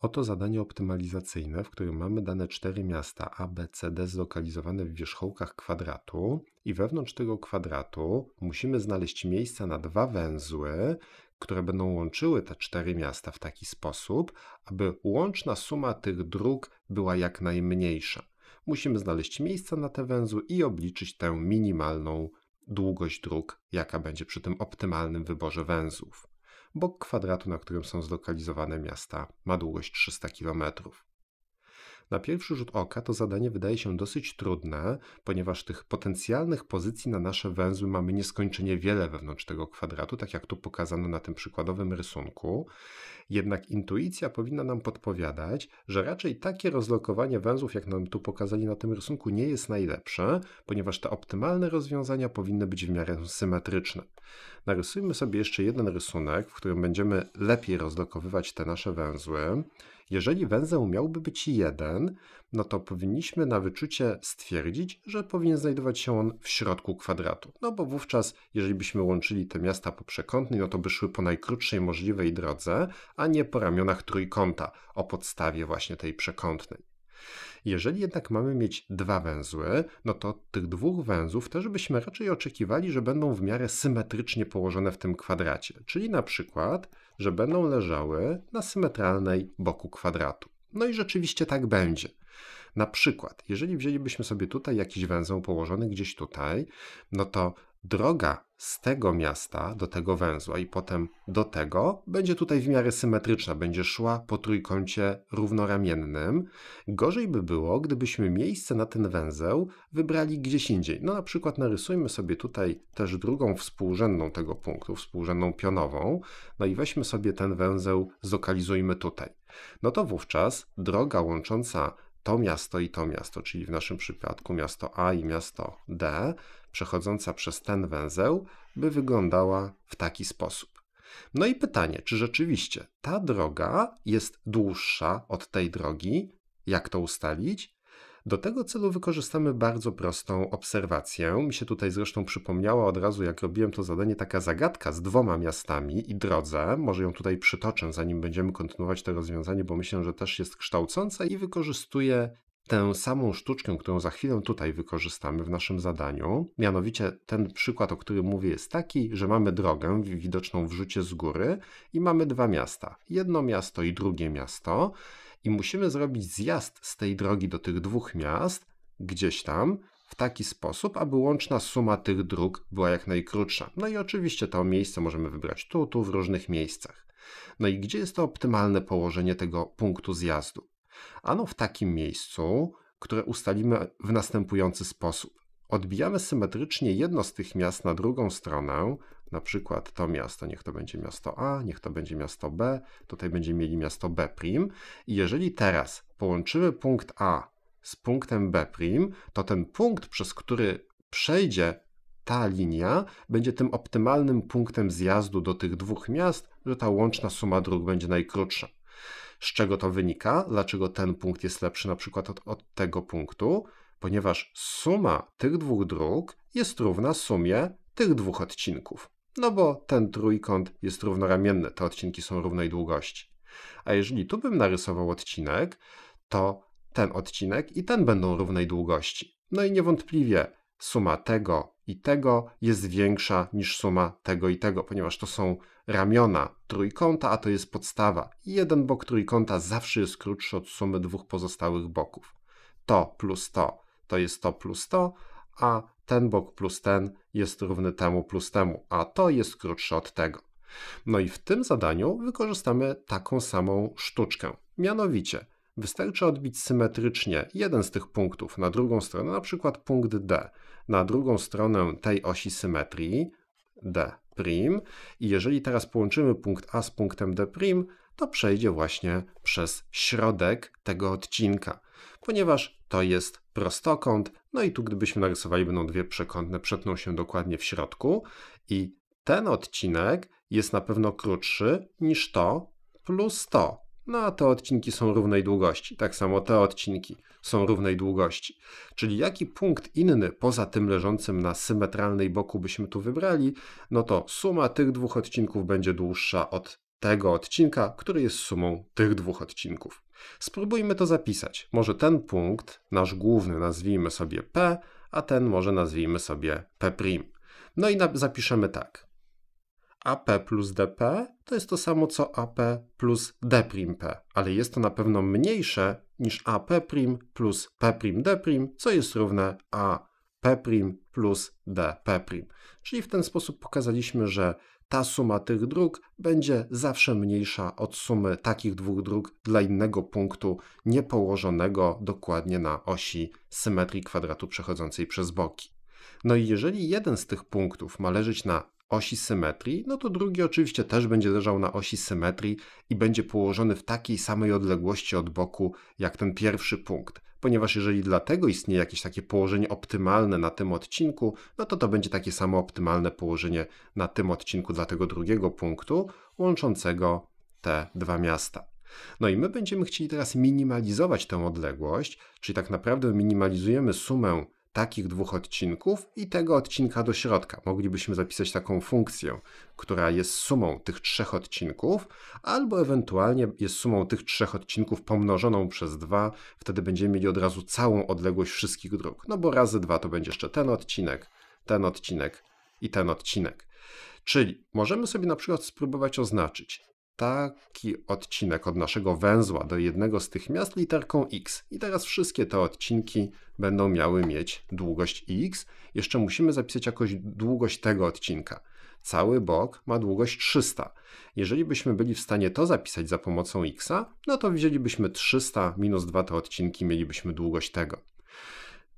Oto zadanie optymalizacyjne, w którym mamy dane cztery miasta A, B, C, D zlokalizowane w wierzchołkach kwadratu i wewnątrz tego kwadratu musimy znaleźć miejsca na dwa węzły, które będą łączyły te cztery miasta w taki sposób, aby łączna suma tych dróg była jak najmniejsza. Musimy znaleźć miejsca na te węzły i obliczyć tę minimalną długość dróg, jaka będzie przy tym optymalnym wyborze węzłów. Bok kwadratu, na którym są zlokalizowane miasta, ma długość 300 km. Na pierwszy rzut oka to zadanie wydaje się dosyć trudne, ponieważ tych potencjalnych pozycji na nasze węzły mamy nieskończenie wiele wewnątrz tego kwadratu, tak jak tu pokazano na tym przykładowym rysunku. Jednak intuicja powinna nam podpowiadać, że raczej takie rozlokowanie węzłów, jak nam tu pokazali na tym rysunku, nie jest najlepsze, ponieważ te optymalne rozwiązania powinny być w miarę symetryczne. Narysujmy sobie jeszcze jeden rysunek, w którym będziemy lepiej rozlokowywać te nasze węzły. Jeżeli węzeł miałby być jeden, no to powinniśmy na wyczucie stwierdzić, że powinien znajdować się on w środku kwadratu. No bo wówczas, jeżeli byśmy łączyli te miasta po przekątnej, no to by szły po najkrótszej możliwej drodze, a nie po ramionach trójkąta o podstawie właśnie tej przekątnej. Jeżeli jednak mamy mieć dwa węzły, no to tych dwóch węzłów też byśmy raczej oczekiwali, że będą w miarę symetrycznie położone w tym kwadracie, czyli na przykład, że będą leżały na symetralnej boku kwadratu. No i rzeczywiście tak będzie. Na przykład, jeżeli wzięlibyśmy sobie tutaj jakiś węzeł położony gdzieś tutaj, no to droga z tego miasta do tego węzła i potem do tego będzie tutaj w miarę symetryczna, będzie szła po trójkącie równoramiennym. Gorzej by było, gdybyśmy miejsce na ten węzeł wybrali gdzieś indziej. No na przykład narysujmy sobie tutaj też drugą współrzędną tego punktu, współrzędną pionową, no i weźmy sobie ten węzeł, zlokalizujmy tutaj. No to wówczas droga łącząca to miasto i to miasto, czyli w naszym przypadku miasto A i miasto D, przechodząca przez ten węzeł, by wyglądała w taki sposób. No i pytanie, czy rzeczywiście ta droga jest dłuższa od tej drogi? Jak to ustalić? Do tego celu wykorzystamy bardzo prostą obserwację. Mi się tutaj zresztą przypomniała od razu, jak robiłem to zadanie, taka zagadka z dwoma miastami i drodze. Może ją tutaj przytoczę, zanim będziemy kontynuować to rozwiązanie, bo myślę, że też jest kształcące i wykorzystuje tę samą sztuczkę, którą za chwilę tutaj wykorzystamy w naszym zadaniu. Mianowicie ten przykład, o którym mówię, jest taki, że mamy drogę widoczną w rzucie z góry i mamy dwa miasta. Jedno miasto i drugie miasto i musimy zrobić zjazd z tej drogi do tych dwóch miast, gdzieś tam, w taki sposób, aby łączna suma tych dróg była jak najkrótsza. No i oczywiście to miejsce możemy wybrać tu, tu, w różnych miejscach. No i gdzie jest to optymalne położenie tego punktu zjazdu? Ano w takim miejscu, które ustalimy w następujący sposób odbijamy symetrycznie jedno z tych miast na drugą stronę, na przykład to miasto, niech to będzie miasto A, niech to będzie miasto B, tutaj będziemy mieli miasto B'. I jeżeli teraz połączymy punkt A z punktem B', to ten punkt, przez który przejdzie ta linia, będzie tym optymalnym punktem zjazdu do tych dwóch miast, że ta łączna suma dróg będzie najkrótsza. Z czego to wynika? Dlaczego ten punkt jest lepszy na przykład od, od tego punktu? ponieważ suma tych dwóch dróg jest równa sumie tych dwóch odcinków. No bo ten trójkąt jest równoramienny, te odcinki są równej długości. A jeżeli tu bym narysował odcinek, to ten odcinek i ten będą równej długości. No i niewątpliwie suma tego i tego jest większa niż suma tego i tego, ponieważ to są ramiona trójkąta, a to jest podstawa. Jeden bok trójkąta zawsze jest krótszy od sumy dwóch pozostałych boków. To plus to to jest to plus to, a ten bok plus ten jest równy temu plus temu, a to jest krótsze od tego. No i w tym zadaniu wykorzystamy taką samą sztuczkę. Mianowicie wystarczy odbić symetrycznie jeden z tych punktów na drugą stronę, na przykład punkt D, na drugą stronę tej osi symetrii D'. I jeżeli teraz połączymy punkt A z punktem D', to przejdzie właśnie przez środek tego odcinka, ponieważ to jest prostokąt, no i tu gdybyśmy narysowali będą dwie przekątne, przetną się dokładnie w środku i ten odcinek jest na pewno krótszy niż to plus to. No a te odcinki są równej długości. Tak samo te odcinki są równej długości. Czyli jaki punkt inny poza tym leżącym na symetralnej boku byśmy tu wybrali, no to suma tych dwóch odcinków będzie dłuższa od tego odcinka, który jest sumą tych dwóch odcinków. Spróbujmy to zapisać. Może ten punkt, nasz główny, nazwijmy sobie P, a ten może nazwijmy sobie P'. No i zapiszemy tak. AP plus DP to jest to samo co AP plus D'P, ale jest to na pewno mniejsze niż AP' plus P'D', co jest równe AP' plus Dp'. Czyli w ten sposób pokazaliśmy, że ta suma tych dróg będzie zawsze mniejsza od sumy takich dwóch dróg dla innego punktu niepołożonego dokładnie na osi symetrii kwadratu przechodzącej przez boki. No i jeżeli jeden z tych punktów ma leżeć na osi symetrii, no to drugi oczywiście też będzie leżał na osi symetrii i będzie położony w takiej samej odległości od boku jak ten pierwszy punkt ponieważ jeżeli dlatego istnieje jakieś takie położenie optymalne na tym odcinku, no to to będzie takie samo optymalne położenie na tym odcinku dla tego drugiego punktu łączącego te dwa miasta. No i my będziemy chcieli teraz minimalizować tę odległość, czyli tak naprawdę minimalizujemy sumę takich dwóch odcinków i tego odcinka do środka. Moglibyśmy zapisać taką funkcję, która jest sumą tych trzech odcinków, albo ewentualnie jest sumą tych trzech odcinków pomnożoną przez dwa. Wtedy będziemy mieli od razu całą odległość wszystkich dróg. No bo razy dwa to będzie jeszcze ten odcinek, ten odcinek i ten odcinek. Czyli możemy sobie na przykład spróbować oznaczyć taki odcinek od naszego węzła do jednego z tych miast literką x. I teraz wszystkie te odcinki będą miały mieć długość x. Jeszcze musimy zapisać jakoś długość tego odcinka. Cały bok ma długość 300. Jeżeli byśmy byli w stanie to zapisać za pomocą x, no to wzięlibyśmy 300 minus 2 te odcinki, mielibyśmy długość tego.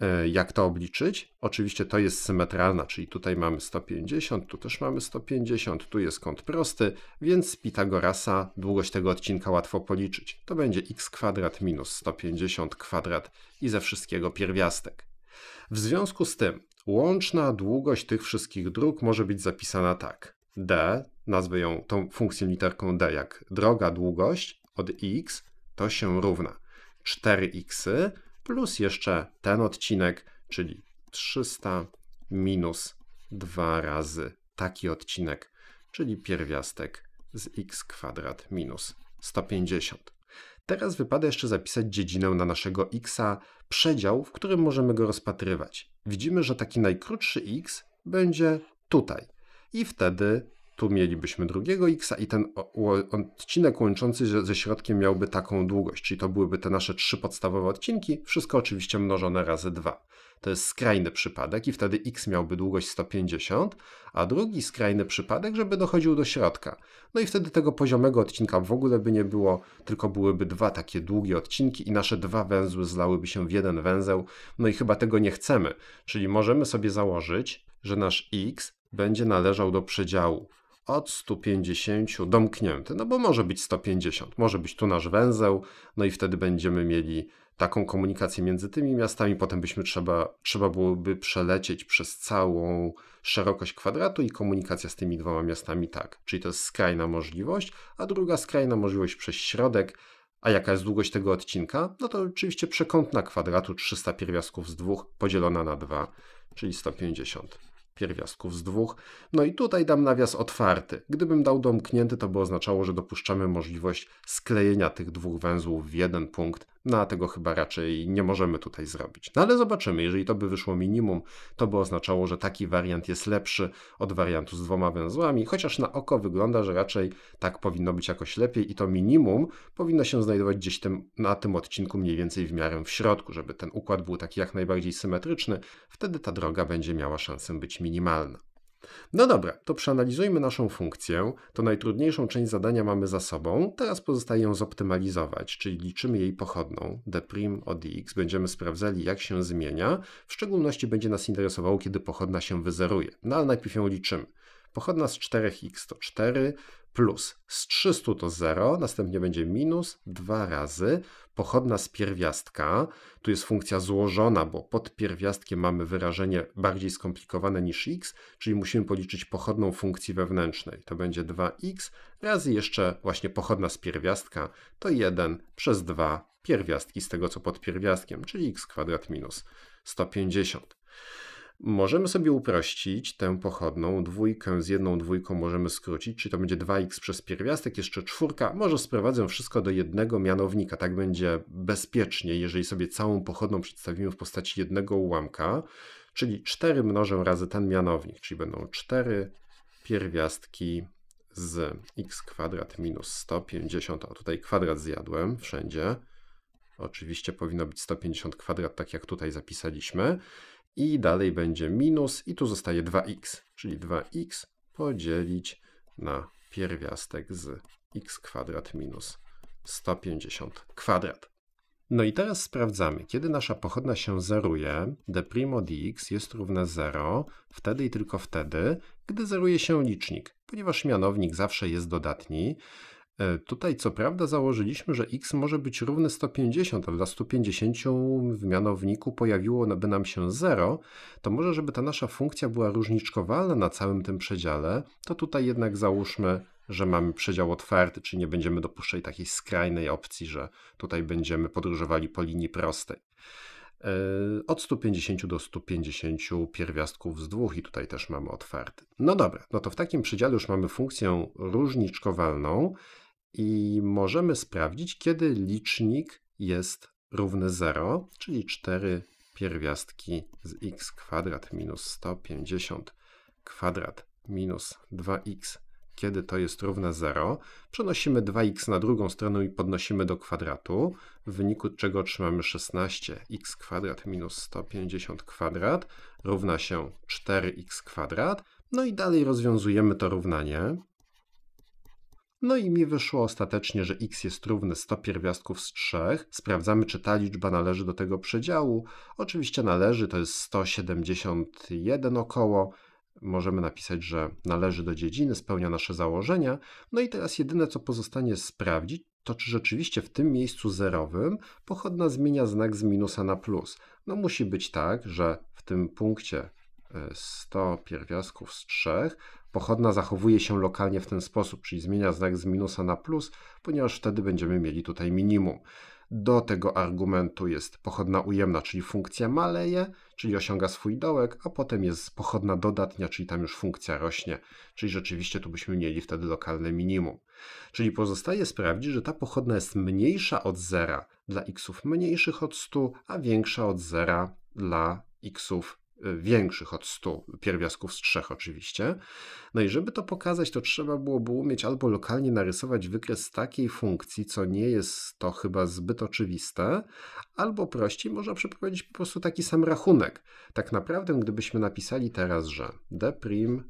E, jak to obliczyć? Oczywiście to jest symetralna, czyli tutaj mamy 150, tu też mamy 150, tu jest kąt prosty, więc z Pitagorasa długość tego odcinka łatwo policzyć. To będzie x kwadrat minus 150 kwadrat i ze wszystkiego pierwiastek. W związku z tym łączna długość tych wszystkich dróg może być zapisana tak. d, nazwę ją tą funkcją literką d jak droga długość od x, to się równa 4x plus jeszcze ten odcinek, czyli 300 minus 2 razy taki odcinek, czyli pierwiastek z x kwadrat minus 150. Teraz wypada jeszcze zapisać dziedzinę na naszego x, przedział, w którym możemy go rozpatrywać. Widzimy, że taki najkrótszy x będzie tutaj i wtedy tu mielibyśmy drugiego x i ten odcinek łączący ze środkiem miałby taką długość, czyli to byłyby te nasze trzy podstawowe odcinki, wszystko oczywiście mnożone razy 2. To jest skrajny przypadek i wtedy x miałby długość 150, a drugi skrajny przypadek, żeby dochodził do środka. No i wtedy tego poziomego odcinka w ogóle by nie było, tylko byłyby dwa takie długie odcinki i nasze dwa węzły zlałyby się w jeden węzeł. No i chyba tego nie chcemy, czyli możemy sobie założyć, że nasz x będzie należał do przedziału od 150 domknięty, no bo może być 150, może być tu nasz węzeł, no i wtedy będziemy mieli taką komunikację między tymi miastami, potem byśmy trzeba, trzeba byłoby przelecieć przez całą szerokość kwadratu i komunikacja z tymi dwoma miastami tak. Czyli to jest skrajna możliwość, a druga skrajna możliwość przez środek, a jaka jest długość tego odcinka? No to oczywiście przekątna kwadratu 300 pierwiastków z 2 podzielona na 2, czyli 150 pierwiastków z dwóch. No i tutaj dam nawias otwarty. Gdybym dał domknięty, to by oznaczało, że dopuszczamy możliwość sklejenia tych dwóch węzłów w jeden punkt, no a tego chyba raczej nie możemy tutaj zrobić. No ale zobaczymy, jeżeli to by wyszło minimum, to by oznaczało, że taki wariant jest lepszy od wariantu z dwoma węzłami, chociaż na oko wygląda, że raczej tak powinno być jakoś lepiej i to minimum powinno się znajdować gdzieś tym, na tym odcinku mniej więcej w miarę w środku, żeby ten układ był taki jak najbardziej symetryczny, wtedy ta droga będzie miała szansę być minimalna. No dobra, to przeanalizujmy naszą funkcję. To najtrudniejszą część zadania mamy za sobą. Teraz pozostaje ją zoptymalizować, czyli liczymy jej pochodną, d' od x. Będziemy sprawdzali, jak się zmienia. W szczególności będzie nas interesowało, kiedy pochodna się wyzeruje. No ale najpierw ją liczymy. Pochodna z 4x to 4, plus z 300 to 0, następnie będzie minus 2 razy pochodna z pierwiastka. Tu jest funkcja złożona, bo pod pierwiastkiem mamy wyrażenie bardziej skomplikowane niż x, czyli musimy policzyć pochodną funkcji wewnętrznej. To będzie 2x razy jeszcze właśnie pochodna z pierwiastka, to 1 przez 2 pierwiastki z tego, co pod pierwiastkiem, czyli x kwadrat minus 150. Możemy sobie uprościć tę pochodną, dwójkę z jedną dwójką możemy skrócić, czyli to będzie 2x przez pierwiastek, jeszcze czwórka, może sprowadzę wszystko do jednego mianownika, tak będzie bezpiecznie, jeżeli sobie całą pochodną przedstawimy w postaci jednego ułamka, czyli 4 mnożę razy ten mianownik, czyli będą 4 pierwiastki z x kwadrat minus 150, o tutaj kwadrat zjadłem wszędzie, oczywiście powinno być 150 kwadrat, tak jak tutaj zapisaliśmy, i dalej będzie minus i tu zostaje 2x, czyli 2x podzielić na pierwiastek z x kwadrat minus 150 kwadrat. No i teraz sprawdzamy, kiedy nasza pochodna się zeruje, d' dx jest równe 0, wtedy i tylko wtedy, gdy zeruje się licznik, ponieważ mianownik zawsze jest dodatni, E, tutaj co prawda założyliśmy, że x może być równy 150, a dla 150 w mianowniku pojawiło by nam się 0, to może żeby ta nasza funkcja była różniczkowalna na całym tym przedziale, to tutaj jednak załóżmy, że mamy przedział otwarty, czyli nie będziemy dopuszczać takiej skrajnej opcji, że tutaj będziemy podróżowali po linii prostej. E, od 150 do 150 pierwiastków z dwóch i tutaj też mamy otwarty. No dobra, no to w takim przedziale już mamy funkcję różniczkowalną, i możemy sprawdzić, kiedy licznik jest równy 0, czyli 4 pierwiastki z x kwadrat minus 150 kwadrat minus 2x, kiedy to jest równe 0. Przenosimy 2x na drugą stronę i podnosimy do kwadratu, w wyniku czego otrzymamy 16x kwadrat minus 150 kwadrat równa się 4x kwadrat. No i dalej rozwiązujemy to równanie. No i mi wyszło ostatecznie, że x jest równy 100 pierwiastków z 3. Sprawdzamy, czy ta liczba należy do tego przedziału. Oczywiście należy, to jest 171 około. Możemy napisać, że należy do dziedziny, spełnia nasze założenia. No i teraz jedyne, co pozostanie sprawdzić, to czy rzeczywiście w tym miejscu zerowym pochodna zmienia znak z minusa na plus. No musi być tak, że w tym punkcie 100 e, pierwiastków z 3 Pochodna zachowuje się lokalnie w ten sposób, czyli zmienia znak z minusa na plus, ponieważ wtedy będziemy mieli tutaj minimum. Do tego argumentu jest pochodna ujemna, czyli funkcja maleje, czyli osiąga swój dołek, a potem jest pochodna dodatnia, czyli tam już funkcja rośnie, czyli rzeczywiście tu byśmy mieli wtedy lokalne minimum. Czyli pozostaje sprawdzić, że ta pochodna jest mniejsza od zera dla xów mniejszych od 100, a większa od zera dla xów większych od 100, pierwiastków z trzech oczywiście. No i żeby to pokazać, to trzeba byłoby umieć albo lokalnie narysować wykres takiej funkcji, co nie jest to chyba zbyt oczywiste, albo prościej można przeprowadzić po prostu taki sam rachunek. Tak naprawdę, gdybyśmy napisali teraz, że d'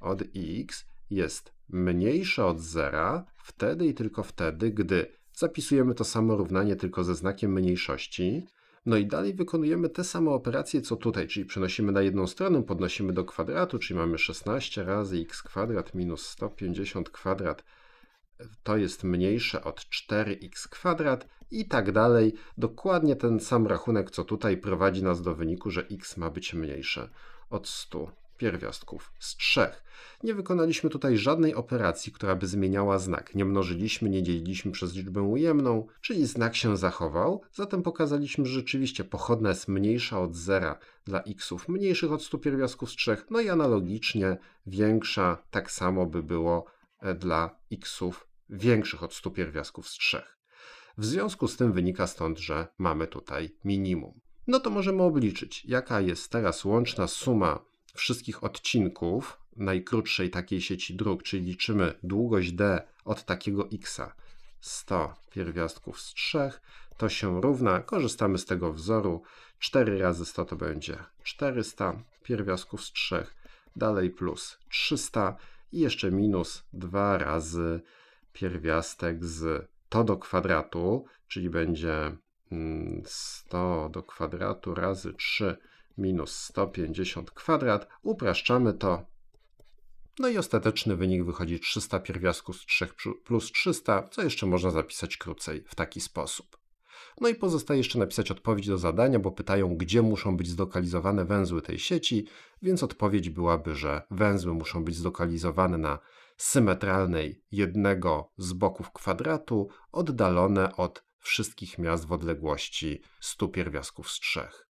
od x jest mniejsze od zera, wtedy i tylko wtedy, gdy zapisujemy to samo równanie tylko ze znakiem mniejszości, no i dalej wykonujemy te same operacje co tutaj, czyli przenosimy na jedną stronę, podnosimy do kwadratu, czyli mamy 16 razy x kwadrat minus 150 kwadrat to jest mniejsze od 4x kwadrat i tak dalej. Dokładnie ten sam rachunek co tutaj prowadzi nas do wyniku, że x ma być mniejsze od 100 pierwiastków z trzech. Nie wykonaliśmy tutaj żadnej operacji, która by zmieniała znak. Nie mnożyliśmy, nie dzieliliśmy przez liczbę ujemną, czyli znak się zachował, zatem pokazaliśmy, że rzeczywiście pochodna jest mniejsza od zera dla xów mniejszych od 100 pierwiastków z trzech, no i analogicznie większa tak samo by było e, dla xów większych od 100 pierwiastków z trzech. W związku z tym wynika stąd, że mamy tutaj minimum. No to możemy obliczyć, jaka jest teraz łączna suma wszystkich odcinków najkrótszej takiej sieci dróg, czyli liczymy długość d od takiego x, 100 pierwiastków z 3, to się równa, korzystamy z tego wzoru, 4 razy 100 to będzie 400 pierwiastków z 3, dalej plus 300 i jeszcze minus 2 razy pierwiastek z to do kwadratu, czyli będzie 100 mm, do kwadratu razy 3 minus 150 kwadrat, upraszczamy to. No i ostateczny wynik wychodzi 300 pierwiastków z 3 plus 300, co jeszcze można zapisać krócej w taki sposób. No i pozostaje jeszcze napisać odpowiedź do zadania, bo pytają, gdzie muszą być zlokalizowane węzły tej sieci, więc odpowiedź byłaby, że węzły muszą być zlokalizowane na symetralnej jednego z boków kwadratu, oddalone od wszystkich miast w odległości 100 pierwiastków z 3.